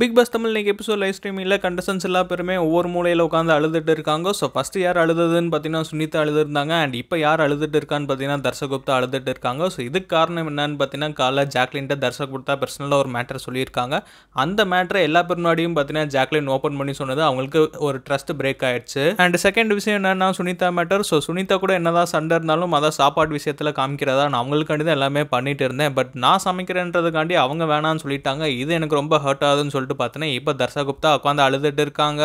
big pass Tamil இன்றைக்கி episode live ஸ்ட்ரீமிங்கில் contestants எல்லா பேருமே ஒவ்வொரு மூலையில் உட்காந்து அழுதுட்டு இருக்காங்க ஸோ ஃபஸ்ட்டு யார் அழுதுதுன்னு பார்த்தீங்கன்னா சுனிதா அழுதுருந்தாங்க அண்ட் இப்போ யார் அழுதுட்டு இருக்கான்னு பார்த்தீங்கன்னா தர்சகுப்தா அழுதுட்டு இருக்காங்க ஸோ இதுக்கு காரணம் என்னன்னு பார்த்தீங்கன்னா காலைல ஜாக்லின்ட்ட தர்சகுப்தா பர்சனலாக ஒரு மேட்டர் சொல்லியிருக்காங்க அந்த மேட்டரை எல்லா முன்னாடியும் பார்த்தீங்கன்னா ஜாக்லின் ஓப்பன் பண்ணி சொன்னது அவங்களுக்கு ஒரு ட்ரஸ்ட் பிரேக் ஆயிடுச்சு அண்ட் செகண்ட் விஷயம் என்னன்னா சுனிதா மேட்டர் ஸோ சுனிதா கூட என்னதான் சண்டை இருந்தாலும் அதான் சாப்பாடு விஷயத்தில் காமிக்கிறதா நான் அவங்களுக்காண்டி தான் எல்லாமே பண்ணிட்டு இருந்தேன் பட் நான் சமைக்கிறேன்றதுக்காண்டி அவங்க வேணான்னு சொல்லிட்டாங்க இது எனக்கு ரொம்ப ஹர்ட் ஆகுதுன்னு சொல்லிட்டு சொல்லிட்டு பார்த்தோன்னா இப்போ தர்சா குப்தா உட்காந்து அழுதுட்டு இருக்காங்க